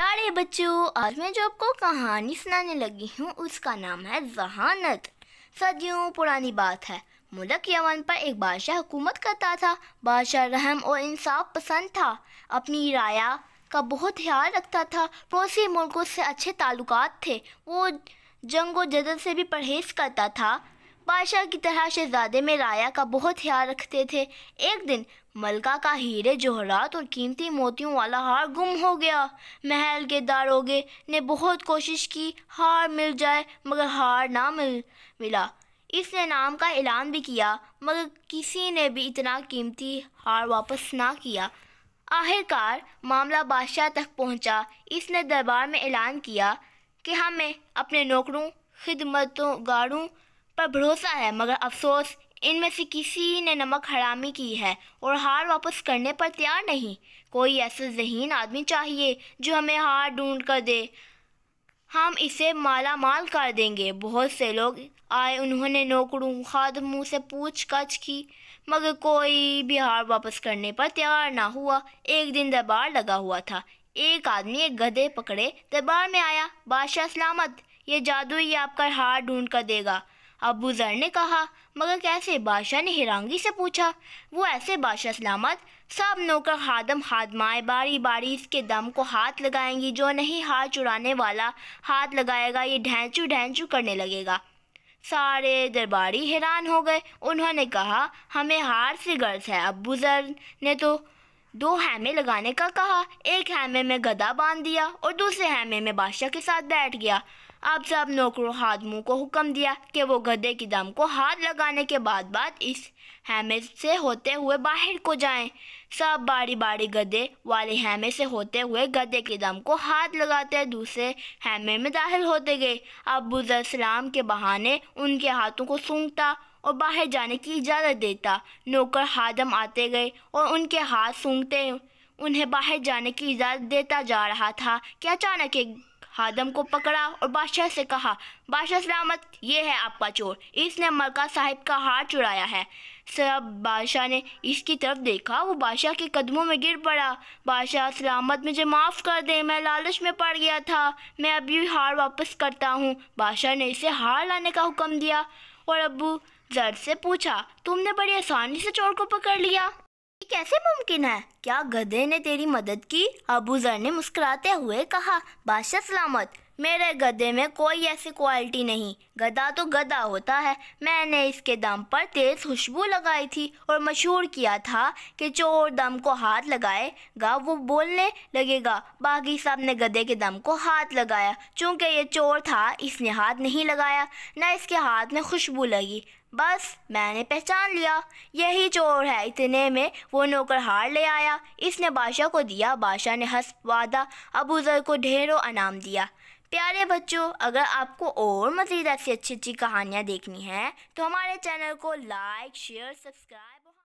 प्यारे बच्चों आज मैं जो आपको कहानी सुनाने लगी हूँ उसका नाम है जहानत सदियों पुरानी बात है मुल्क यमन पर एक बादशाह हुकूमत करता था बादशाह रहम और इंसाफ पसंद था अपनी राया का बहुत ख्याल रखता था पड़ोसी मुल्कों से अच्छे ताल्लुकात थे वो जंग और जदल से भी परहेज करता था बादशाह की तरह शहजादे में राया का बहुत ख्याल रखते थे एक दिन मलका का हीरे जोहरात और कीमती मोतियों वाला हार गुम हो गया महल के दारोगे ने बहुत कोशिश की हार मिल जाए मगर हार ना मिल मिला इसने नाम का ऐलान भी किया मगर किसी ने भी इतना कीमती हार वापस ना किया आखिरकार मामला बादशाह तक पहुंचा इसने दरबार में ऐलान किया कि हमें अपने नौकरों खिदमतों गाड़ों पर भरोसा है मगर अफसोस इनमें से किसी ने नमक हरामी की है और हार वापस करने पर तैयार नहीं कोई ऐसा जहीन आदमी चाहिए जो हमें हार ढूंढ कर दे हम इसे माला माल कर देंगे बहुत से लोग आए उन्होंने नौकरों खादमों से पूछ कछ की मगर कोई भी हार वापस करने पर तैयार ना हुआ एक दिन दरबार लगा हुआ था एक आदमी एक गधे पकड़े दरबार में आया बादशाह सलामत ये जादू ही आपका हार ढूंढ कर देगा अबू जर ने कहा मगर कैसे बादशाह ने हिरांगी से पूछा वो ऐसे बादशाह सलामत सब नौकर हादम हादमाए बारी बारी इसके दम को हाथ लगाएंगी जो नहीं हाथ चुराने वाला हाथ लगाएगा ये ढैंचू ढैंचू करने लगेगा सारे दरबारी हैरान हो गए उन्होंने कहा हमें हार से गर्ज है अबू जर ने तो दो हैमे लगाने का कहा एक हैमे में गदा बांध दिया और दूसरे हैमे में बादशाह के साथ बैठ गया आप सब नौकरों हादमों को हुक्म दिया कि वो गधे की दम को हाथ लगाने के बाद बाद इस हैमे से होते हुए बाहर को जाएं। सब बारी बारी गधे वाले हैमे से होते हुए गधे की दम को हाथ लगाते दूसरे हैमे में दाखिल होते गए अब सलाम के बहाने उनके हाथों को सूंघता और बाहर जाने की इजाज़त देता नौकर हादम आते गए और उनके हाथ सूंघते उन्हें बाहर जाने की इजाज़त देता जा रहा था कि अचानक एक हादम को पकड़ा और बादशाह से कहा बादशाह सलामत ये है आपका चोर इसने मलका साहिब का हार चुराया है सब बादशाह ने इसकी तरफ देखा वो बादशाह के कदमों में गिर पड़ा बादशाह सलामत मुझे माफ़ कर दे मैं लालच में पड़ गया था मैं अभी हार वापस करता हूँ बादशाह ने इसे हार लाने का हुक्म दिया और अबू जर से पूछा तुमने बड़ी आसानी से चोर को पकड़ लिया ये कैसे मुमकिन है क्या गधे ने तेरी मदद की अबू जर ने मुस्कुराते हुए कहा बादशाह सलामत मेरे गधे में कोई ऐसी क्वालिटी नहीं गधा तो गधा होता है मैंने इसके दम पर तेज़ खुशबू लगाई थी और मशहूर किया था कि चोर दम को हाथ लगाएगा वो बोलने लगेगा बागी साहब ने गधे के दम को हाथ लगाया चूँकि ये चोर था इसने हाथ नहीं लगाया ना इसके हाथ में खुशबू लगी बस मैंने पहचान लिया यही चोर है इतने में वो नौकर हार ले आया दिया इसने बादशाह को दिया बादशाह ने हंस वादा अबू जर को ढेरों अनाम दिया प्यारे बच्चों अगर आपको और मज़ीद ऐसी अच्छी अच्छी कहानियाँ देखनी हैं तो हमारे चैनल को लाइक शेयर सब्सक्राइब